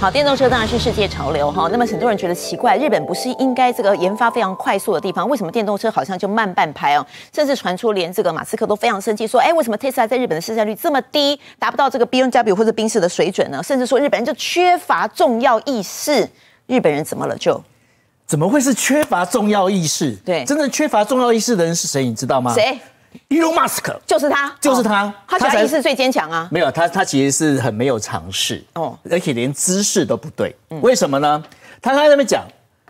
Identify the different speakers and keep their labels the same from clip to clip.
Speaker 1: 好，电动车当然是世界潮流哈。那么很多人觉得奇怪，日本不是应该这个研发非常快速的地方，为什么电动车好像就慢半拍哦？甚至传出连这个马斯克都非常生气，说：“哎，为什么特斯拉在日本的市占率这么低，达不到这个 BMW 或者宾士的水准呢？”甚至说日本人就缺乏重要意识，日本人怎么了？就
Speaker 2: 怎么会是缺乏重要意识？对，真正缺乏重要意识的人是谁？你知道吗？谁？Elon Musk 就是他，就是他。他才意
Speaker 1: 是最坚强啊。
Speaker 2: 没有他，他其实是很没有尝试哦，而且连姿势都不对。为什么呢？他刚才那边讲，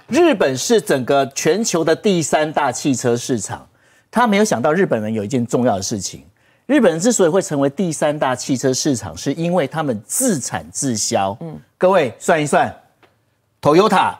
Speaker 2: 日本是整个全球的第三大汽车市场。他没有想到日本人有一件重要的事情。日本人之所以会成为第三大汽车市场，是因为他们自产自销。嗯，各位算一算，Toyota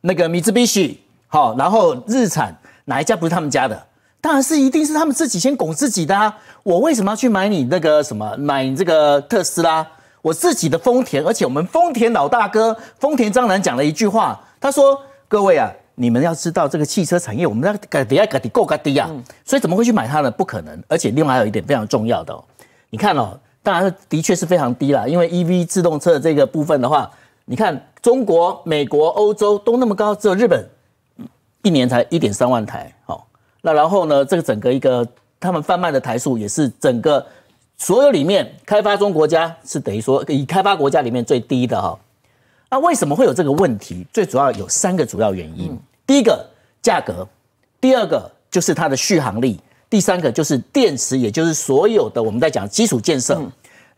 Speaker 2: 那个 Mitsubishi 好，然后日产哪一家不是他们家的？当然是一定是他们自己先拱自己的啊！我为什么要去买你那个什么买这个特斯拉？我自己的丰田，而且我们丰田老大哥丰田章南讲了一句话，他说：“各位啊，你们要知道这个汽车产业，我们那个比亚迪够够低啊！所以怎么会去买它呢？不可能！而且另外还有一点非常重要的哦，你看哦，当然的确是非常低了，因为 EV 自动车这个部分的话，你看中国、美国、欧洲都那么高，只有日本一年才一点三万台，好。”那然后呢？这个整个一个他们贩卖的台数也是整个所有里面开发中国家是等于说以开发国家里面最低的哈。那为什么会有这个问题？最主要有三个主要原因：第一个价格，第二个就是它的续航力，第三个就是电池，也就是所有的我们在讲基础建设。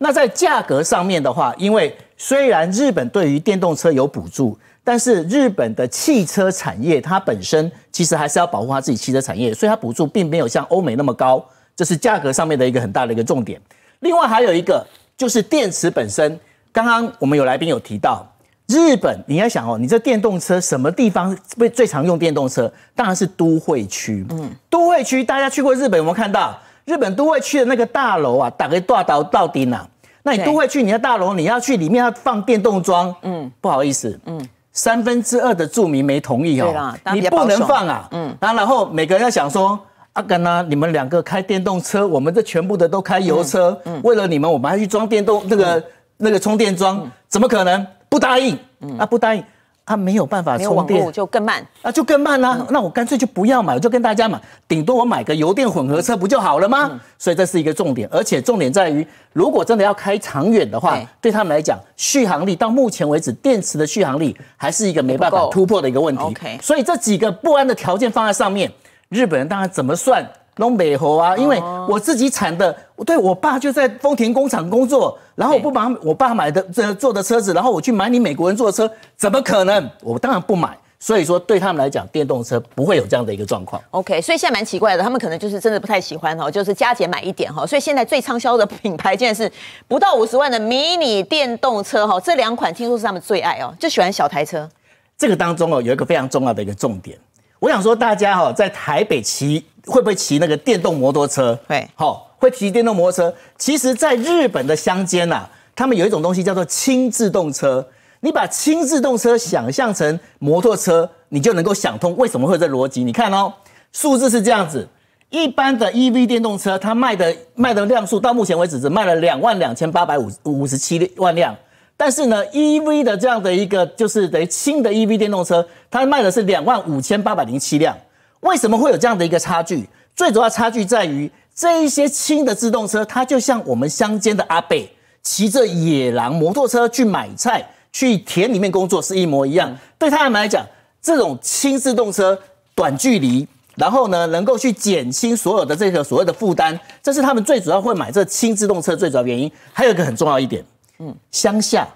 Speaker 2: 那在价格上面的话，因为虽然日本对于电动车有补助，但是日本的汽车产业它本身其实还是要保护它自己汽车产业，所以它补助并没有像欧美那么高，这是价格上面的一个很大的一个重点。另外还有一个就是电池本身，刚刚我们有来宾有提到，日本你要想哦，你这电动车什么地方被最常用电动车？当然是都会区。嗯，都会区大家去过日本有没有看到？日本都会区的那个大楼啊，打个大刀到底哪？那你都会去你的大楼？你要去里面要放电动桩？嗯，不好意思，嗯，三分之二的住民没同意哦，你不能放啊。嗯，啊，然后每个人要想说阿甘呐，你们两个开电动车，我们这全部的都开油车，为了你们，我们还去装电动那个那个充电桩，怎么可能不答应？嗯，啊，不答应。它没有办法充电，就更慢啊，就更慢啊。那我干脆就不要买，我就跟大家买，顶多我买个油电混合车不就好了吗？所以这是一个重点，而且重点在于，如果真的要开长远的话，对他们来讲，续航力到目前为止，电池的续航力还是一个没办法突破的一个问题。所以这几个不安的条件放在上面，日本人当然怎么算，弄美猴啊，因为我自己产的。对，我爸就在丰田工厂工作，然后我不把我爸买的坐的车子，然后我去买你美国人坐的车，怎么可能？我当然不买。所以说对他们来讲，电动车不会有这样的一个状况。
Speaker 1: OK，所以现在蛮奇怪的，他们可能就是真的不太喜欢哦，就是加节买一点哈。所以现在最畅销的品牌竟然是不到五十万的迷你电动车哈。这两款听说是他们最爱哦，就喜欢小台车。
Speaker 2: 这个当中哦，有一个非常重要的一个重点，我想说大家哈，在台北骑会不会骑那个电动摩托车？对，好。会提电动摩托车，其实，在日本的乡间呐，他们有一种东西叫做轻自动车。你把轻自动车想象成摩托车，你就能够想通为什么会有这逻辑。你看哦，数字是这样子：一般的 EV 电动车，它卖的卖的量数到目前为止只卖了两万两千八百五五十七万辆，但是呢，EV 的这样的一个就是等于轻的 EV 电动车，它卖的是两万五千八百零七辆。为什么会有这样的一个差距？最主要差距在于。这一些轻的自动车，它就像我们乡间的阿贝骑着野狼摩托车去买菜、去田里面工作是一模一样。对他们来讲，这种轻自动车短距离，然后呢能够去减轻所有的这个所谓的负担，这是他们最主要会买这轻自动车最主要原因。还有一个很重要一点，嗯，乡下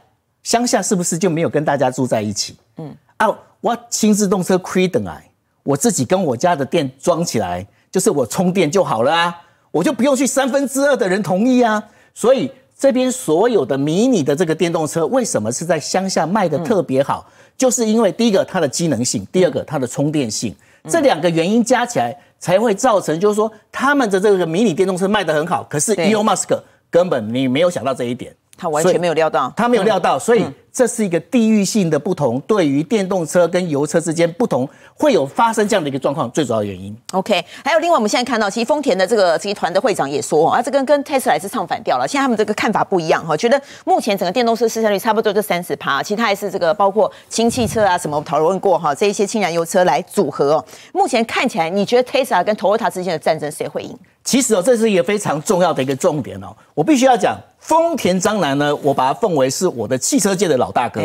Speaker 2: 乡下是不是就没有跟大家住在一起？嗯啊，我轻自动车亏等来，我自己跟我家的电装起来，就是我充电就好了啊。我就不用去三分之二的人同意啊，所以这边所有的迷你的这个电动车为什么是在乡下卖的特别好？就是因为第一个它的机能性，第二个它的充电性，这两个原因加起来才会造成，就是说他们的这个迷你电动车卖的很好。可是 e o n m s k 根本你没有想到这一点。他完全没有料到，他没有料到，所以这是一个地域性的不同，对于电动车跟油车之间不同会有发生这样的一个状况，最主要原因。
Speaker 1: OK，还有另外，我们现在看到，其实丰田的这个集团的会长也说啊，这跟跟 Tesla 是唱反调了，现在他们这个看法不一样哈，觉得目前整个电动车市场率差不多就三十趴，其他还是这个包括氢气车啊什么，讨论过哈，这一些氢燃油车来组合。目前看起来，你觉得 Tesla 跟 Toyota 之间的战争谁会赢？
Speaker 2: 其实哦，这是一个非常重要的一个重点哦，我必须要讲。丰田章男呢？我把他奉为是我的汽车界的老大哥。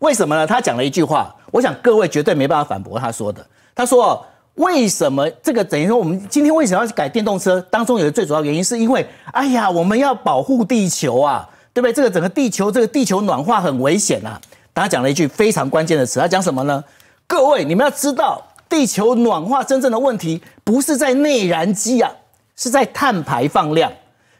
Speaker 2: 为什么呢？他讲了一句话，我想各位绝对没办法反驳他说的。他说：“为什么这个等于说我们今天为什么要改电动车？当中有个最主要原因是因为，哎呀，我们要保护地球啊，对不对？这个整个地球，这个地球暖化很危险啊。”他讲了一句非常关键的词，他讲什么呢？各位，你们要知道，地球暖化真正的问题不是在内燃机啊，是在碳排放量。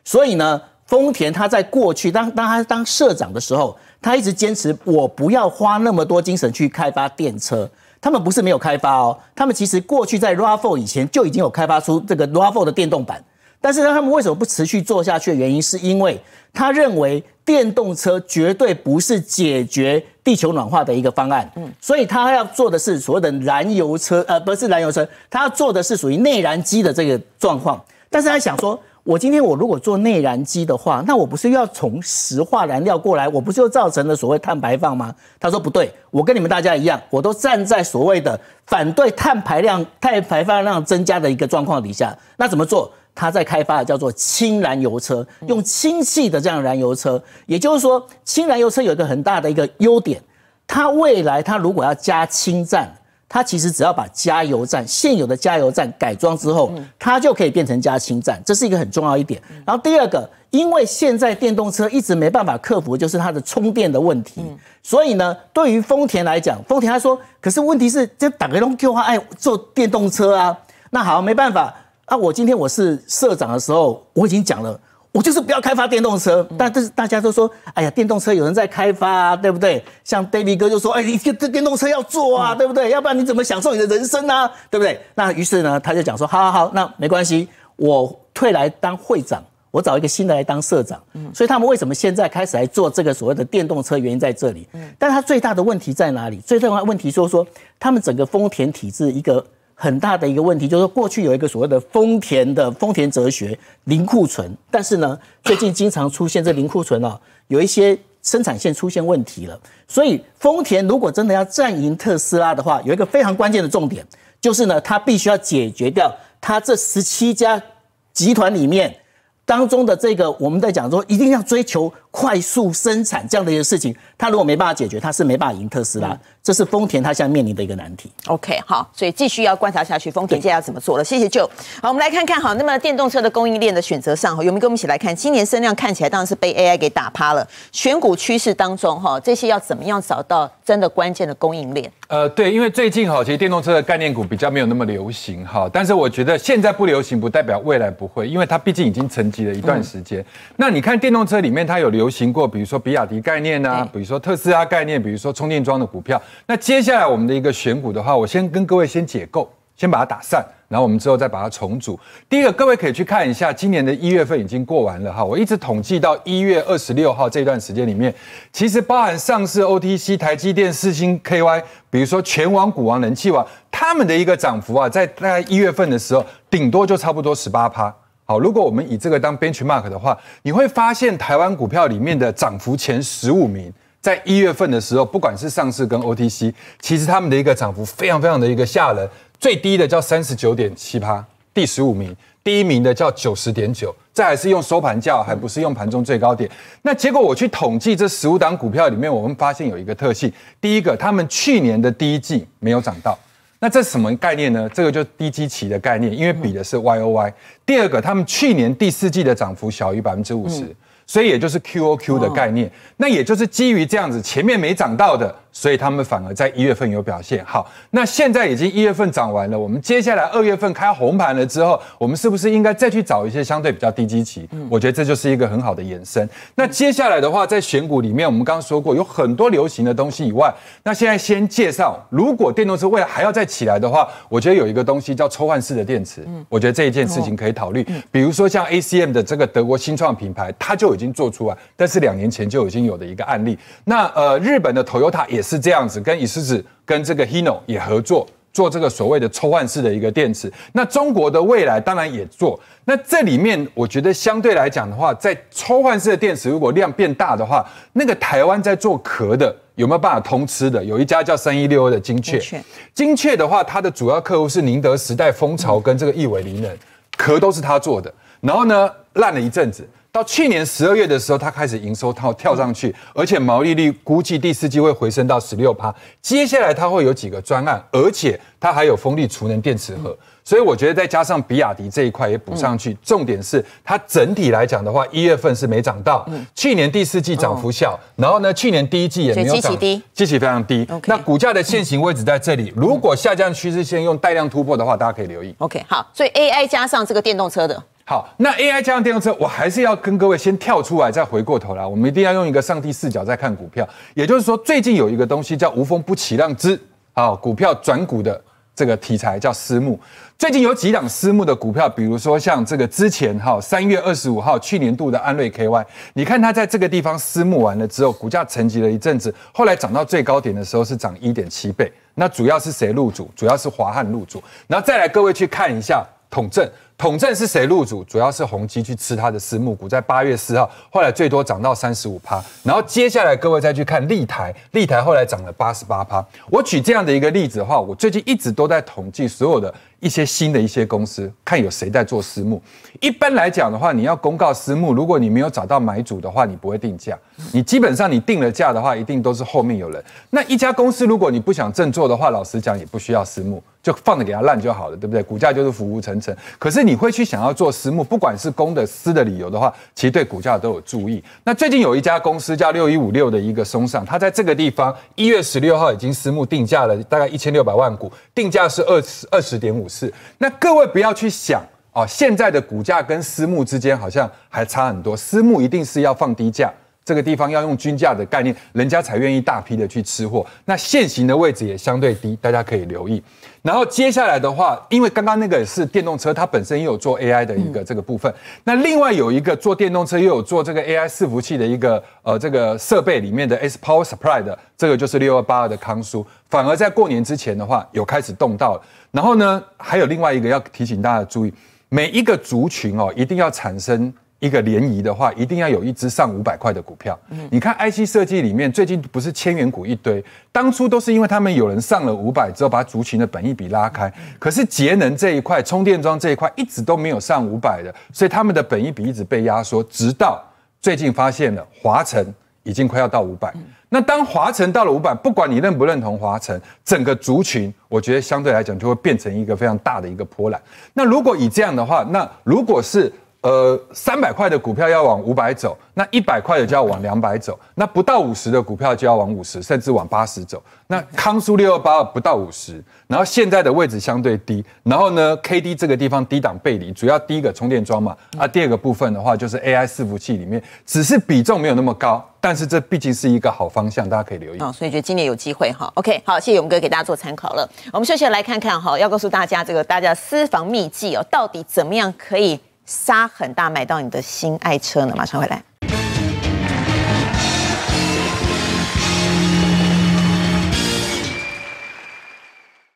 Speaker 2: 所以呢？丰田他在过去当当他当社长的时候，他一直坚持我不要花那么多精神去开发电车。他们不是没有开发哦，他们其实过去在 Rav4 以前就已经有开发出这个 Rav4 的电动版。但是呢，他们为什么不持续做下去？的原因是因为他认为电动车绝对不是解决地球暖化的一个方案。嗯，所以他要做的是所谓的燃油车，呃，不是燃油车，他要做的是属于内燃机的这个状况。但是他想说。我今天我如果做内燃机的话，那我不是要从石化燃料过来？我不是又造成了所谓碳排放吗？他说不对，我跟你们大家一样，我都站在所谓的反对碳排量、碳排放量增加的一个状况底下。那怎么做？他在开发的叫做氢燃油车，用氢气的这样燃油车。也就是说，氢燃油车有一个很大的一个优点，它未来它如果要加氢站。它其实只要把加油站现有的加油站改装之后，它就可以变成加氢站，这是一个很重要一点。然后第二个，因为现在电动车一直没办法克服，就是它的充电的问题，所以呢，对于丰田来讲，丰田他说，可是问题是，就打个通 Q 话，哎，做电动车啊，那好，没办法，那我今天我是社长的时候，我已经讲了。我就是不要开发电动车，但是大家都说，哎呀，电动车有人在开发，啊，对不对？像 David 哥就说，哎，你这这电动车要做啊，对不对？要不然你怎么享受你的人生呢？对不对？那于是呢，他就讲说，好好好，那没关系，我退来当会长，我找一个新的来当社长。嗯，所以他们为什么现在开始来做这个所谓的电动车？原因在这里。嗯，但他最大的问题在哪里？最大的问题就是说，他们整个丰田体制一个。很大的一个问题就是，过去有一个所谓的丰田的丰田哲学零库存，但是呢，最近经常出现这零库存啊，有一些生产线出现问题了。所以，丰田如果真的要战赢特斯拉的话，有一个非常关键的重点，就是呢，它必须要解决掉它这十七家集团里面。当中的这个，我们在讲说，一定要追求快速生产这样的一个事情，它如果没办法解决，它是没办法赢特斯拉。这是丰田它现在面临的一个难题。OK，好，
Speaker 1: 所以继续要观察下去，丰田接下来怎么做了？谢谢舅。好，我们来看看哈，那么电动车的供应链的选择上，有没有跟我们一起来看？今年生量看起来当然是被 AI 给打趴了。选股趋势当中哈，这些要怎么样找到真的关键的供应链？
Speaker 3: 呃，对，因为最近哈，其实电动车的概念股比较没有那么流行哈，但是我觉得现在不流行，不代表未来不会，因为它毕竟已经成。的一段时间，那你看电动车里面，它有流行过，比如说比亚迪概念啊，比如说特斯拉概念，比如说充电桩的股票。那接下来我们的一个选股的话，我先跟各位先解构，先把它打散，然后我们之后再把它重组。第一个，各位可以去看一下，今年的一月份已经过完了哈，我一直统计到一月二十六号这段时间里面，其实包含上市 OTC 台积电、四星 KY，比如说全网股王、人气王，他们的一个涨幅啊，在大概一月份的时候，顶多就差不多十八趴。好，如果我们以这个当 benchmark 的话，你会发现台湾股票里面的涨幅前十五名，在一月份的时候，不管是上市跟 OTC，其实他们的一个涨幅非常非常的一个吓人，最低的叫三十九点七趴，第十五名，第一名的叫九十点九，这还是用收盘价，还不是用盘中最高点。那结果我去统计这十五档股票里面，我们发现有一个特性，第一个，他们去年的第一季没有涨到。那这什么概念呢？这个就低基期的概念，因为比的是 Y O Y。第二个，他们去年第四季的涨幅小于百分之五十，所以也就是 Q O Q 的概念。那也就是基于这样子，前面没涨到的。所以他们反而在一月份有表现好，那现在已经一月份涨完了，我们接下来二月份开红盘了之后，我们是不是应该再去找一些相对比较低基期？嗯，我觉得这就是一个很好的延伸。那接下来的话，在选股里面，我们刚刚说过有很多流行的东西以外，那现在先介绍，如果电动车未来还要再起来的话，我觉得有一个东西叫抽换式的电池，嗯，我觉得这一件事情可以考虑。比如说像 A C M 的这个德国新创品牌，它就已经做出来，但是两年前就已经有的一个案例。那呃，日本的 Toyota 也。是这样子，跟以狮子、跟这个 Hino 也合作做这个所谓的抽换式的一个电池。那中国的未来当然也做。那这里面我觉得相对来讲的话，在抽换式的电池如果量变大的话，那个台湾在做壳的有没有办法通吃的？有一家叫三一六六的精确，精确的话，它的主要客户是宁德时代、蜂巢跟这个亿纬林的壳都是他做的。然后呢，烂了一阵子。到去年十二月的时候，它开始营收跳跳上去，而且毛利率估计第四季会回升到十六趴。接下来它会有几个专案，而且它还有风力储能电池盒。所以我觉得再加上比亚迪这一块也补上去。重点是它整体来讲的话，一月份是没涨到，去年第四季涨幅小，然后呢去年第一季也没有涨，低，低，非常低。那股价的现行位置在这里，如果下降趋势线用带量突破的话，大家可以留意。OK，好，
Speaker 1: 所以 AI 加上这个电动车的。
Speaker 3: 好，那 A I 加上电动车，我还是要跟各位先跳出来，再回过头来。我们一定要用一个上帝视角再看股票。也就是说，最近有一个东西叫无风不起浪之好股票转股的这个题材叫私募。最近有几档私募的股票，比如说像这个之前哈三月二十五号去年度的安瑞 K Y，你看它在这个地方私募完了之后，股价沉寂了一阵子，后来涨到最高点的时候是涨一点七倍。那主要是谁入主？主要是华汉入主。然后再来，各位去看一下统正。统证是谁入主？主要是宏基去吃它的私募股，在八月四号，后来最多涨到三十五趴。然后接下来各位再去看立台，立台后来涨了八十八趴。我举这样的一个例子的话，我最近一直都在统计所有的。一些新的一些公司，看有谁在做私募。一般来讲的话，你要公告私募，如果你没有找到买主的话，你不会定价。你基本上你定了价的话，一定都是后面有人。那一家公司如果你不想振作的话，老实讲，也不需要私募，就放着给它烂就好了，对不对？股价就是浮浮沉沉。可是你会去想要做私募，不管是公的、私的理由的话，其实对股价都有注意。那最近有一家公司叫六一五六的一个松上，它在这个地方一月十六号已经私募定价了，大概一千六百万股，定价是二十二十点五。是，那各位不要去想啊，现在的股价跟私募之间好像还差很多，私募一定是要放低价。这个地方要用均价的概念，人家才愿意大批的去吃货。那现行的位置也相对低，大家可以留意。然后接下来的话，因为刚刚那个是电动车，它本身也有做 AI 的一个这个部分。那另外有一个做电动车又有做这个 AI 伺服器的一个呃这个设备里面的 S Power Supply 的，这个就是六二八二的康苏。反而在过年之前的话，有开始动到了。然后呢，还有另外一个要提醒大家注意，每一个族群哦，一定要产生。一个联谊的话，一定要有一只上五百块的股票。你看，IC 设计里面最近不是千元股一堆，当初都是因为他们有人上了五百，之后把族群的本益比拉开。可是节能这一块、充电桩这一块一直都没有上五百的，所以他们的本益比一直被压缩，直到最近发现了华晨已经快要到五百。那当华晨到了五百，不管你认不认同华晨，整个族群我觉得相对来讲就会变成一个非常大的一个波澜。那如果以这样的话，那如果是。呃，三百块的股票要往五百走，那一百块的就要往两百走，那不到五十的股票就要往五十甚至往八十走。那康苏六幺八不到五十，然后现在的位置相对低，然后呢，K D 这个地方低档背离，主要第一个充电桩嘛，啊，第二个部分的话就是 A I 伺服器里面，只是比重没有那么高，但是这毕竟是一个好方向，大家可以留意。
Speaker 1: 哦，所以觉得今年有机会哈。OK，好，谢谢勇哥给大家做参考了。我们休息来看看哈，要告诉大家这个大家私房秘籍哦，到底怎么样可以？杀很大，买到你的心爱车呢！马上回来。